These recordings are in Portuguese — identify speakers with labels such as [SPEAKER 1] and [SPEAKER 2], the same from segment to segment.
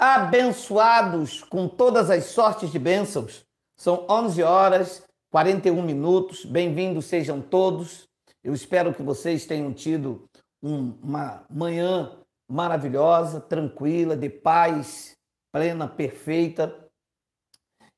[SPEAKER 1] abençoados com todas as sortes de bênçãos. São 11 horas, 41 minutos. Bem-vindos sejam todos. Eu espero que vocês tenham tido uma manhã maravilhosa, tranquila, de paz plena, perfeita.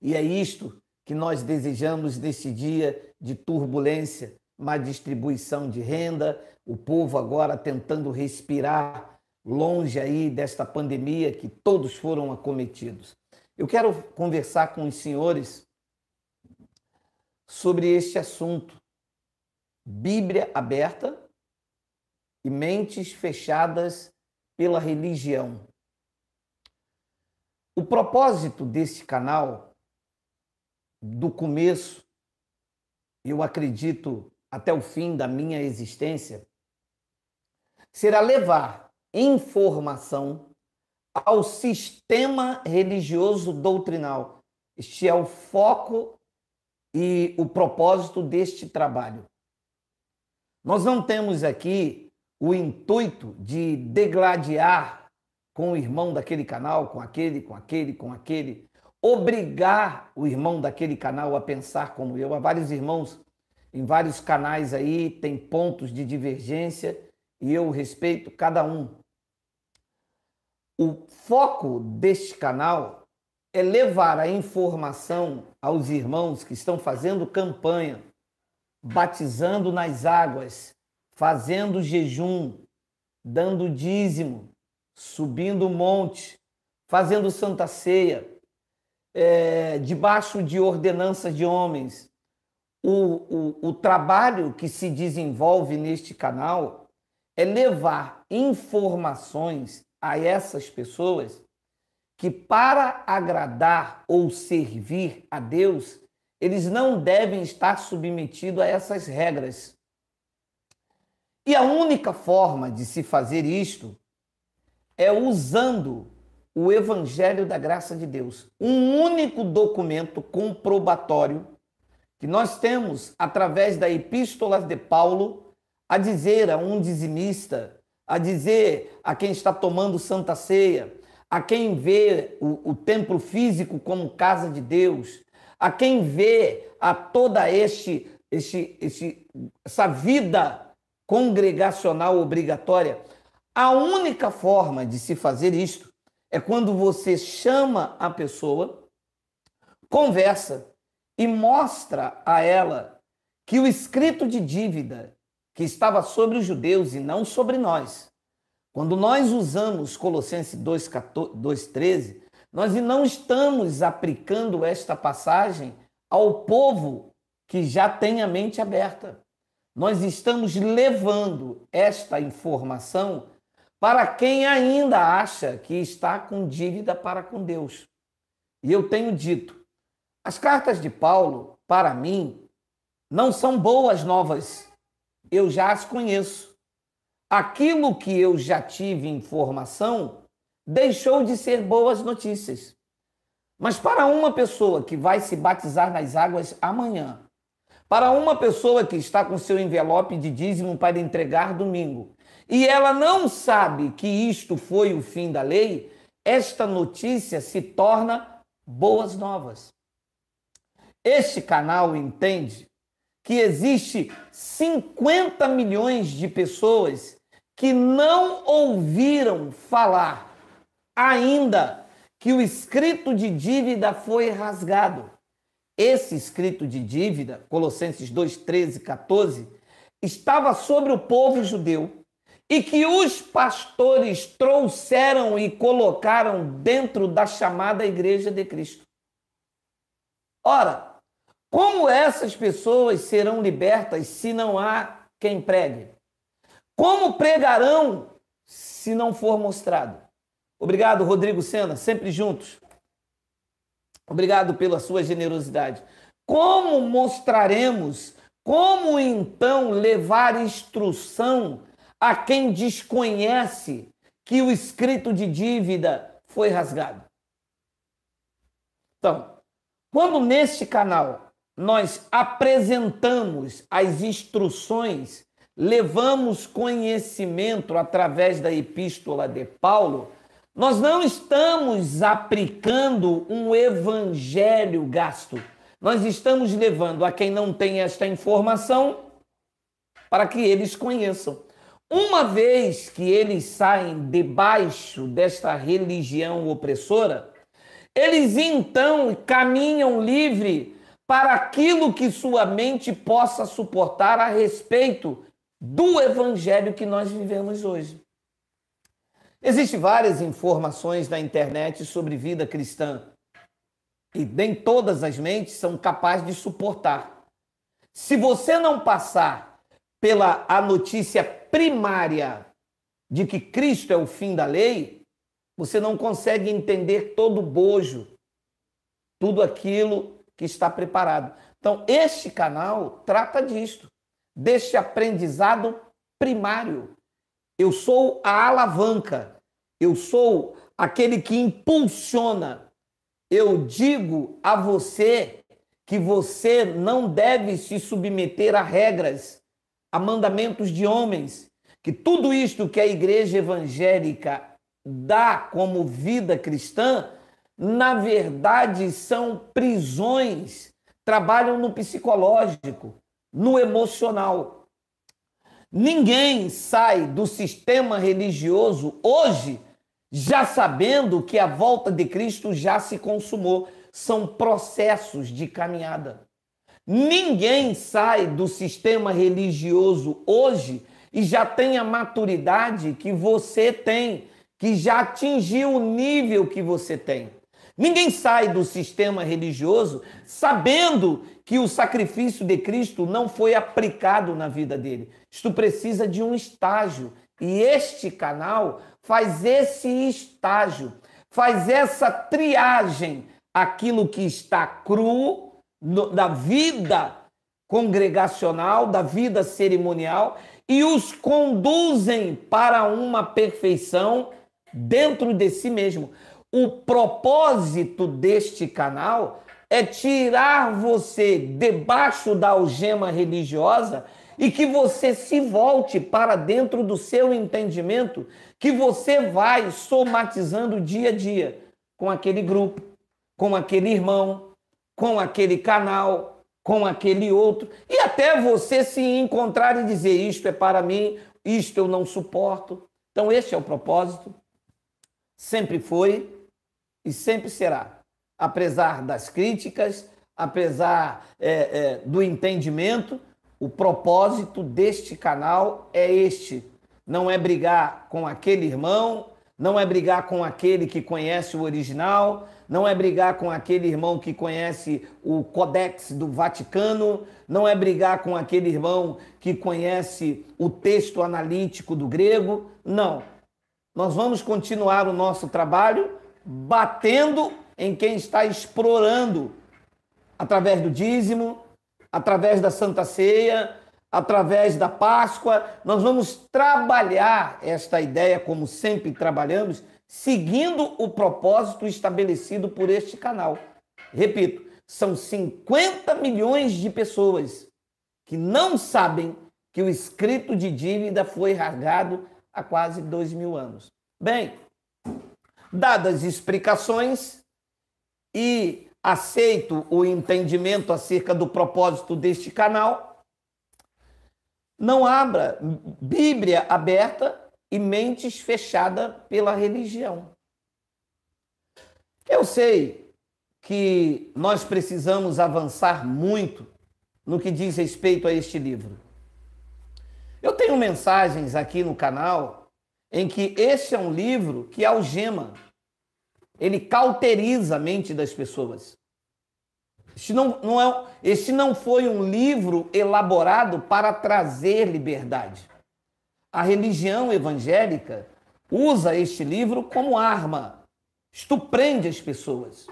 [SPEAKER 1] E é isto que nós desejamos nesse dia de turbulência, má distribuição de renda, o povo agora tentando respirar longe aí desta pandemia que todos foram acometidos. Eu quero conversar com os senhores sobre este assunto. Bíblia aberta e mentes fechadas pela religião. O propósito deste canal, do começo, eu acredito até o fim da minha existência, será levar informação ao sistema religioso doutrinal. Este é o foco e o propósito deste trabalho. Nós não temos aqui o intuito de degladiar com o irmão daquele canal, com aquele, com aquele, com aquele, obrigar o irmão daquele canal a pensar como eu. Há vários irmãos em vários canais aí, tem pontos de divergência e eu respeito cada um. O foco deste canal é levar a informação aos irmãos que estão fazendo campanha, batizando nas águas, fazendo jejum, dando dízimo, subindo o monte, fazendo santa ceia, é, debaixo de ordenanças de homens. O, o, o trabalho que se desenvolve neste canal é levar informações a essas pessoas que, para agradar ou servir a Deus, eles não devem estar submetidos a essas regras. E a única forma de se fazer isto é usando o Evangelho da Graça de Deus, um único documento comprobatório que nós temos através da Epístola de Paulo a dizer a um dizimista a dizer a quem está tomando santa ceia, a quem vê o, o templo físico como casa de Deus, a quem vê a toda este, este, este, essa vida congregacional obrigatória. A única forma de se fazer isto é quando você chama a pessoa, conversa e mostra a ela que o escrito de dívida que estava sobre os judeus e não sobre nós. Quando nós usamos Colossenses 2,13, nós não estamos aplicando esta passagem ao povo que já tem a mente aberta. Nós estamos levando esta informação para quem ainda acha que está com dívida para com Deus. E eu tenho dito, as cartas de Paulo, para mim, não são boas novas eu já as conheço. Aquilo que eu já tive informação deixou de ser boas notícias. Mas para uma pessoa que vai se batizar nas águas amanhã, para uma pessoa que está com seu envelope de dízimo para entregar domingo, e ela não sabe que isto foi o fim da lei, esta notícia se torna boas novas. Este canal entende que existe 50 milhões de pessoas que não ouviram falar ainda que o escrito de dívida foi rasgado. Esse escrito de dívida, Colossenses 2, 13, 14, estava sobre o povo judeu e que os pastores trouxeram e colocaram dentro da chamada Igreja de Cristo. Ora, como essas pessoas serão libertas se não há quem pregue? Como pregarão se não for mostrado? Obrigado, Rodrigo Sena, sempre juntos. Obrigado pela sua generosidade. Como mostraremos, como então levar instrução a quem desconhece que o escrito de dívida foi rasgado? Então, quando neste canal nós apresentamos as instruções, levamos conhecimento através da epístola de Paulo, nós não estamos aplicando um evangelho gasto. Nós estamos levando a quem não tem esta informação para que eles conheçam. Uma vez que eles saem debaixo desta religião opressora, eles então caminham livre para aquilo que sua mente possa suportar a respeito do evangelho que nós vivemos hoje. Existem várias informações na internet sobre vida cristã e nem todas as mentes são capazes de suportar. Se você não passar pela a notícia primária de que Cristo é o fim da lei, você não consegue entender todo o bojo, tudo aquilo que está preparado. Então, este canal trata disto, deste aprendizado primário. Eu sou a alavanca, eu sou aquele que impulsiona. Eu digo a você que você não deve se submeter a regras, a mandamentos de homens, que tudo isto que a igreja evangélica dá como vida cristã na verdade, são prisões, trabalham no psicológico, no emocional. Ninguém sai do sistema religioso hoje já sabendo que a volta de Cristo já se consumou. São processos de caminhada. Ninguém sai do sistema religioso hoje e já tem a maturidade que você tem, que já atingiu o nível que você tem. Ninguém sai do sistema religioso sabendo que o sacrifício de Cristo não foi aplicado na vida dele. Isto precisa de um estágio. E este canal faz esse estágio, faz essa triagem aquilo que está cru no, da vida congregacional, da vida cerimonial e os conduzem para uma perfeição dentro de si mesmo. O propósito deste canal é tirar você debaixo da algema religiosa e que você se volte para dentro do seu entendimento, que você vai somatizando dia a dia com aquele grupo, com aquele irmão, com aquele canal, com aquele outro, e até você se encontrar e dizer: Isto é para mim, isto eu não suporto. Então, este é o propósito, sempre foi e sempre será, apesar das críticas, apesar é, é, do entendimento, o propósito deste canal é este. Não é brigar com aquele irmão, não é brigar com aquele que conhece o original, não é brigar com aquele irmão que conhece o Codex do Vaticano, não é brigar com aquele irmão que conhece o texto analítico do grego. Não. Nós vamos continuar o nosso trabalho batendo em quem está explorando através do dízimo, através da Santa Ceia, através da Páscoa. Nós vamos trabalhar esta ideia, como sempre trabalhamos, seguindo o propósito estabelecido por este canal. Repito, são 50 milhões de pessoas que não sabem que o escrito de dívida foi rasgado há quase dois mil anos. Bem, Dadas explicações e aceito o entendimento acerca do propósito deste canal, não abra Bíblia aberta e mentes fechadas pela religião. Eu sei que nós precisamos avançar muito no que diz respeito a este livro. Eu tenho mensagens aqui no canal em que este é um livro que algema, ele cauteriza a mente das pessoas. Este não, não, é, este não foi um livro elaborado para trazer liberdade. A religião evangélica usa este livro como arma. Isto prende as pessoas.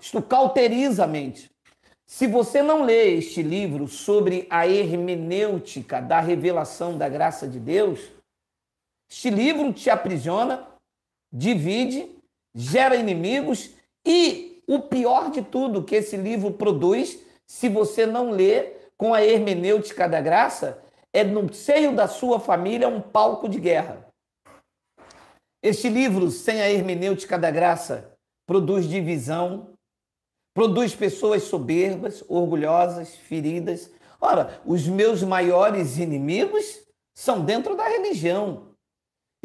[SPEAKER 1] Isto cauteriza a mente. Se você não lê este livro sobre a hermenêutica da revelação da graça de Deus, este livro te aprisiona, divide, gera inimigos e o pior de tudo que esse livro produz, se você não lê com a hermenêutica da graça, é no seio da sua família um palco de guerra. Este livro, sem a hermenêutica da graça, produz divisão, produz pessoas soberbas, orgulhosas, feridas. Ora, os meus maiores inimigos são dentro da religião.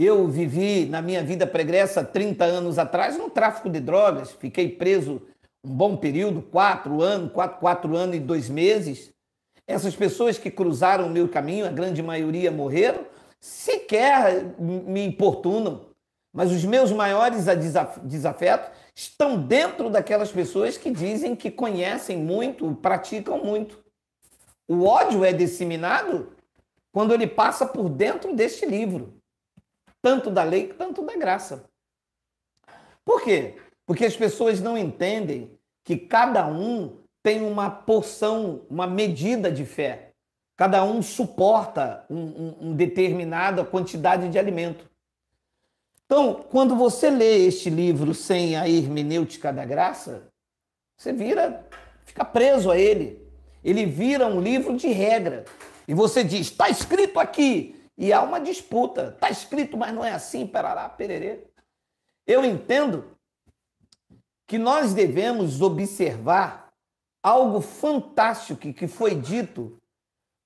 [SPEAKER 1] Eu vivi na minha vida pregressa 30 anos atrás no tráfico de drogas, fiquei preso um bom período, quatro anos, quatro, quatro anos e dois meses. Essas pessoas que cruzaram o meu caminho, a grande maioria morreram, sequer me importunam. Mas os meus maiores desafetos estão dentro daquelas pessoas que dizem que conhecem muito, praticam muito. O ódio é disseminado quando ele passa por dentro deste livro tanto da lei quanto da graça. Por quê? Porque as pessoas não entendem que cada um tem uma porção, uma medida de fé. Cada um suporta um, um, um determinada quantidade de alimento. Então, quando você lê este livro sem a hermenêutica da graça, você vira, fica preso a ele. Ele vira um livro de regra. E você diz: está escrito aqui, e há uma disputa. Está escrito, mas não é assim, perará, pererê. Eu entendo que nós devemos observar algo fantástico que foi dito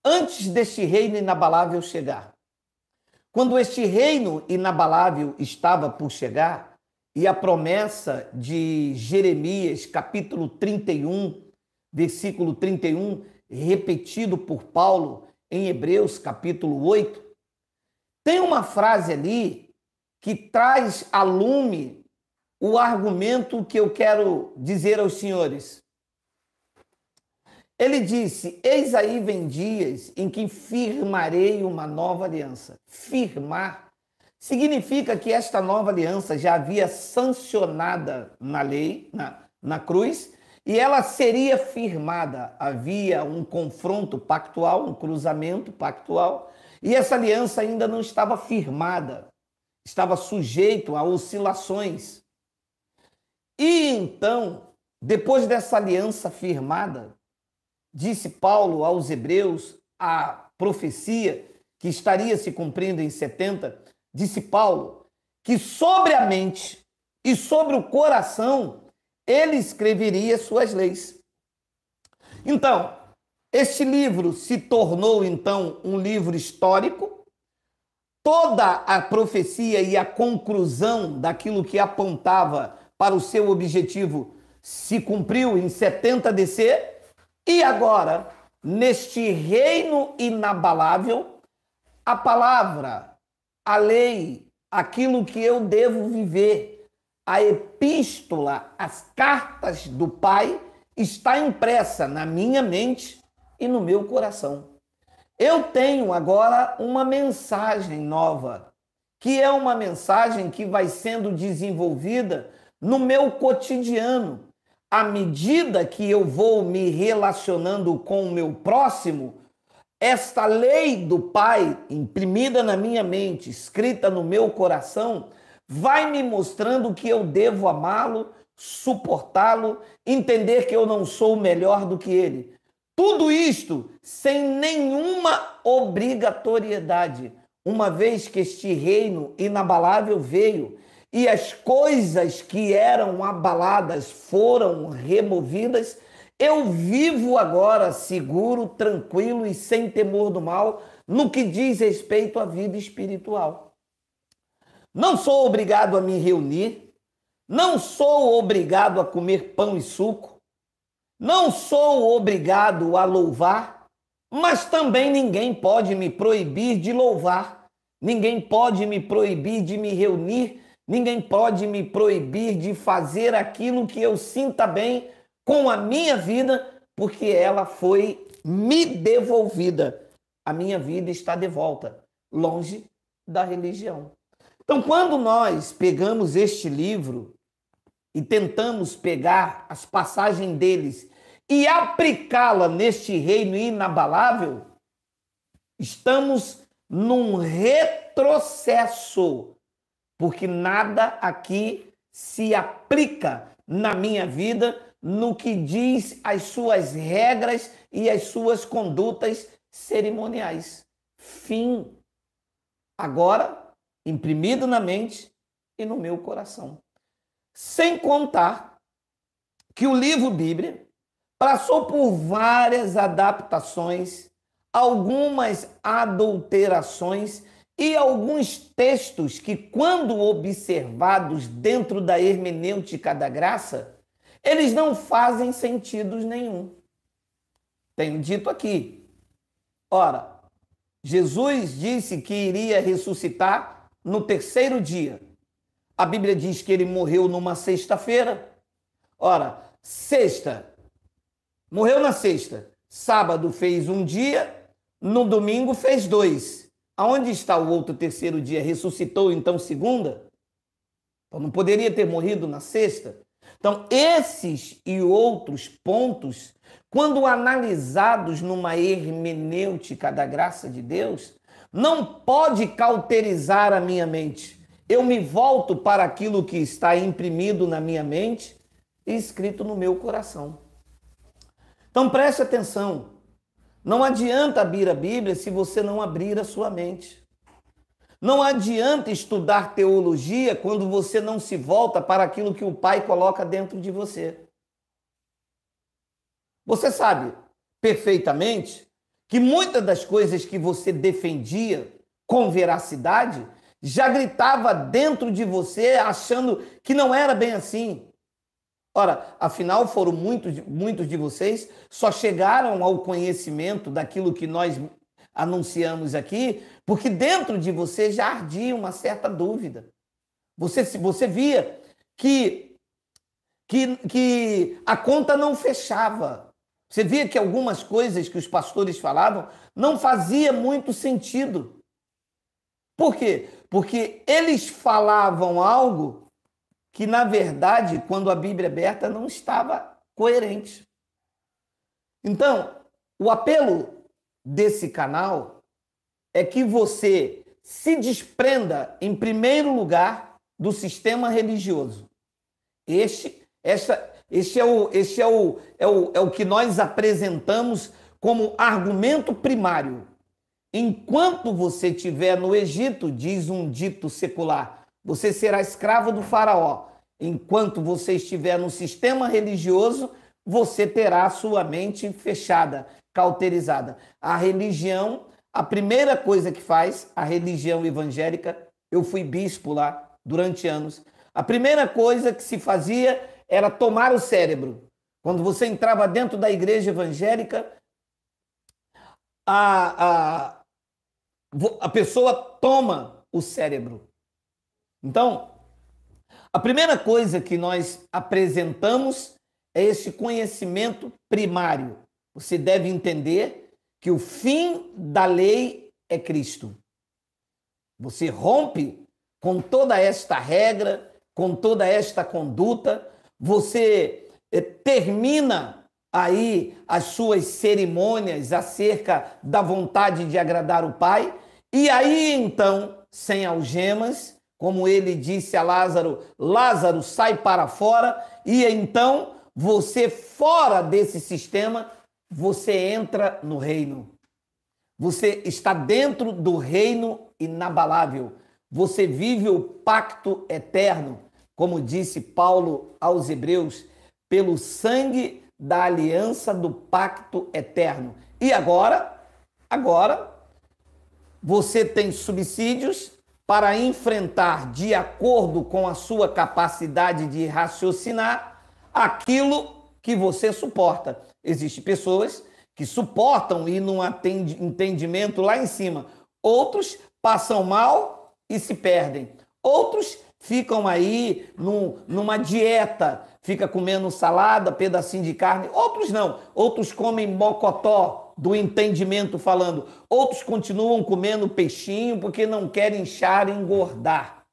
[SPEAKER 1] antes deste reino inabalável chegar. Quando este reino inabalável estava por chegar, e a promessa de Jeremias, capítulo 31, versículo 31, repetido por Paulo em Hebreus, capítulo 8, tem uma frase ali que traz a lume o argumento que eu quero dizer aos senhores. Ele disse: Eis aí vem dias em que firmarei uma nova aliança. Firmar significa que esta nova aliança já havia sancionada na lei, na, na cruz, e ela seria firmada. Havia um confronto pactual, um cruzamento pactual, e essa aliança ainda não estava firmada, estava sujeito a oscilações. E então, depois dessa aliança firmada, disse Paulo aos Hebreus, a profecia que estaria se cumprindo em 70, disse Paulo que sobre a mente e sobre o coração ele escreveria suas leis. Então, este livro se tornou, então, um livro histórico. Toda a profecia e a conclusão daquilo que apontava para o seu objetivo se cumpriu em 70 DC. E agora, neste reino inabalável, a palavra, a lei, aquilo que eu devo viver, a epístola, as cartas do Pai, está impressa na minha mente, e no meu coração. Eu tenho agora uma mensagem nova, que é uma mensagem que vai sendo desenvolvida no meu cotidiano. À medida que eu vou me relacionando com o meu próximo, esta lei do Pai, imprimida na minha mente, escrita no meu coração, vai me mostrando que eu devo amá-lo, suportá-lo, entender que eu não sou melhor do que ele, tudo isto sem nenhuma obrigatoriedade, uma vez que este reino inabalável veio e as coisas que eram abaladas foram removidas, eu vivo agora seguro, tranquilo e sem temor do mal no que diz respeito à vida espiritual. Não sou obrigado a me reunir, não sou obrigado a comer pão e suco não sou obrigado a louvar, mas também ninguém pode me proibir de louvar, ninguém pode me proibir de me reunir, ninguém pode me proibir de fazer aquilo que eu sinta bem com a minha vida, porque ela foi me devolvida. A minha vida está de volta, longe da religião. Então, quando nós pegamos este livro e tentamos pegar as passagens deles e aplicá-la neste reino inabalável, estamos num retrocesso, porque nada aqui se aplica na minha vida no que diz as suas regras e as suas condutas cerimoniais. Fim. Agora, imprimido na mente e no meu coração. Sem contar que o livro Bíblia passou por várias adaptações, algumas adulterações e alguns textos que, quando observados dentro da hermenêutica da graça, eles não fazem sentido nenhum. Tenho dito aqui. Ora, Jesus disse que iria ressuscitar no terceiro dia. A Bíblia diz que ele morreu numa sexta-feira. Ora, sexta, morreu na sexta. Sábado fez um dia, no domingo fez dois. Aonde está o outro terceiro dia? Ressuscitou então segunda? Então, não poderia ter morrido na sexta? Então, esses e outros pontos, quando analisados numa hermenêutica da graça de Deus, não pode cauterizar a minha mente eu me volto para aquilo que está imprimido na minha mente e escrito no meu coração. Então preste atenção. Não adianta abrir a Bíblia se você não abrir a sua mente. Não adianta estudar teologia quando você não se volta para aquilo que o Pai coloca dentro de você. Você sabe perfeitamente que muitas das coisas que você defendia com veracidade já gritava dentro de você achando que não era bem assim. Ora, afinal, foram muitos, muitos de vocês só chegaram ao conhecimento daquilo que nós anunciamos aqui, porque dentro de você já ardia uma certa dúvida. Você, se você via que, que, que a conta não fechava. Você via que algumas coisas que os pastores falavam não fazia muito sentido. Por quê? Porque eles falavam algo que, na verdade, quando a Bíblia é aberta, não estava coerente. Então, o apelo desse canal é que você se desprenda, em primeiro lugar, do sistema religioso. Este, esta, este, é, o, este é, o, é, o, é o que nós apresentamos como argumento primário Enquanto você estiver no Egito, diz um dito secular, você será escravo do faraó. Enquanto você estiver no sistema religioso, você terá sua mente fechada, cauterizada. A religião, a primeira coisa que faz, a religião evangélica, eu fui bispo lá durante anos. A primeira coisa que se fazia era tomar o cérebro. Quando você entrava dentro da igreja evangélica, a, a, a pessoa toma o cérebro. Então, a primeira coisa que nós apresentamos é esse conhecimento primário. Você deve entender que o fim da lei é Cristo. Você rompe com toda esta regra, com toda esta conduta, você eh, termina aí as suas cerimônias acerca da vontade de agradar o Pai, e aí então, sem algemas, como ele disse a Lázaro: Lázaro, sai para fora, e então você, fora desse sistema, você entra no reino. Você está dentro do reino inabalável. Você vive o pacto eterno, como disse Paulo aos Hebreus, pelo sangue da aliança do pacto eterno. E agora, agora você tem subsídios para enfrentar, de acordo com a sua capacidade de raciocinar, aquilo que você suporta. Existem pessoas que suportam e num entendimento lá em cima. Outros passam mal e se perdem. Outros ficam aí num, numa dieta, fica comendo salada, pedacinho de carne. Outros não. Outros comem mocotó, do entendimento falando. Outros continuam comendo peixinho porque não querem inchar e engordar.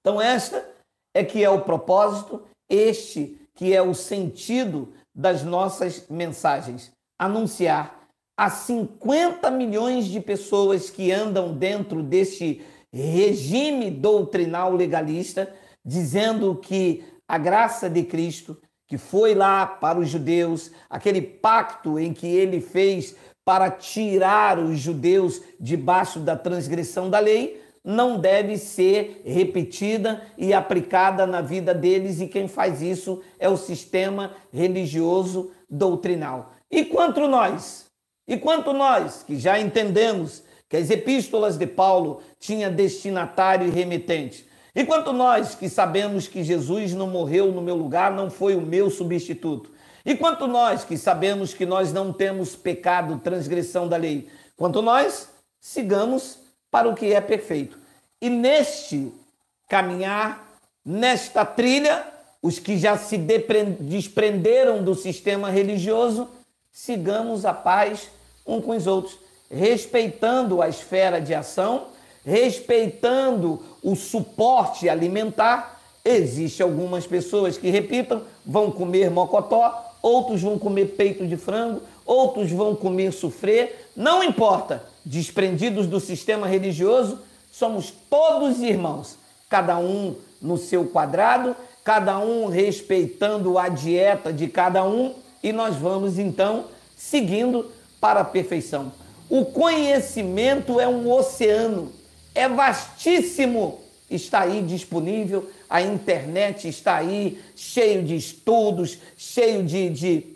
[SPEAKER 1] Então, esta é que é o propósito, este que é o sentido das nossas mensagens. Anunciar a 50 milhões de pessoas que andam dentro deste regime doutrinal legalista, dizendo que a graça de Cristo, que foi lá para os judeus, aquele pacto em que ele fez para tirar os judeus debaixo da transgressão da lei, não deve ser repetida e aplicada na vida deles, e quem faz isso é o sistema religioso doutrinal. E quanto nós? E quanto nós que já entendemos que as epístolas de Paulo tinha destinatário e remetente? E quanto nós que sabemos que Jesus não morreu no meu lugar, não foi o meu substituto. E quanto nós que sabemos que nós não temos pecado, transgressão da lei. Quanto nós, sigamos para o que é perfeito. E neste caminhar, nesta trilha, os que já se desprenderam do sistema religioso, sigamos a paz um com os outros, respeitando a esfera de ação respeitando o suporte alimentar. Existe algumas pessoas que, repitam, vão comer mocotó, outros vão comer peito de frango, outros vão comer sofrer. não importa. Desprendidos do sistema religioso, somos todos irmãos, cada um no seu quadrado, cada um respeitando a dieta de cada um, e nós vamos então seguindo para a perfeição. O conhecimento é um oceano é vastíssimo. Está aí disponível, a internet está aí, cheio de estudos, cheio de, de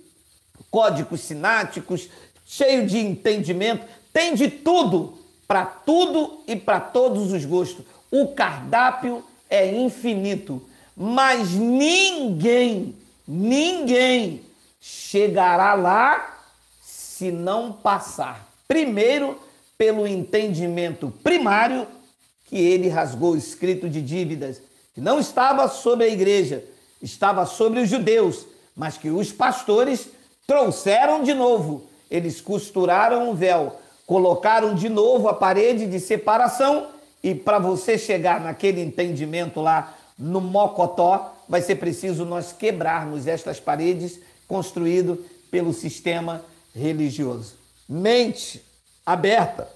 [SPEAKER 1] códigos sináticos, cheio de entendimento, tem de tudo, para tudo e para todos os gostos. O cardápio é infinito, mas ninguém, ninguém chegará lá se não passar primeiro pelo entendimento primário que ele rasgou o escrito de dívidas, que não estava sobre a igreja, estava sobre os judeus, mas que os pastores trouxeram de novo. Eles costuraram o um véu, colocaram de novo a parede de separação, e para você chegar naquele entendimento lá no Mocotó, vai ser preciso nós quebrarmos estas paredes construído pelo sistema religioso. Mente aberta,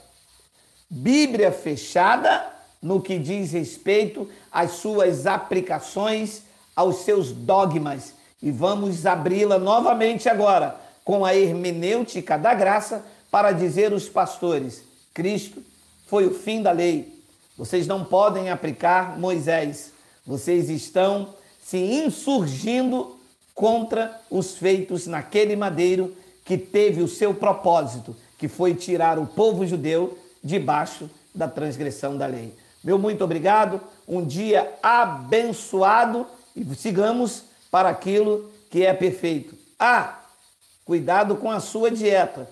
[SPEAKER 1] Bíblia fechada no que diz respeito às suas aplicações, aos seus dogmas. E vamos abri-la novamente agora com a hermenêutica da graça para dizer aos pastores: Cristo foi o fim da lei. Vocês não podem aplicar Moisés. Vocês estão se insurgindo contra os feitos naquele madeiro que teve o seu propósito que foi tirar o povo judeu debaixo da transgressão da lei. Meu muito obrigado, um dia abençoado e sigamos para aquilo que é perfeito. Ah, cuidado com a sua dieta.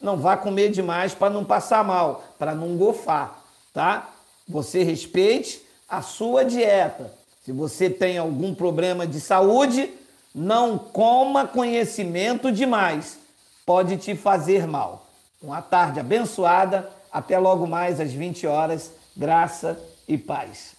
[SPEAKER 1] Não vá comer demais para não passar mal, para não gofar, tá? Você respeite a sua dieta. Se você tem algum problema de saúde, não coma conhecimento demais. Pode te fazer mal. Uma tarde abençoada. Até logo mais às 20 horas. Graça e paz.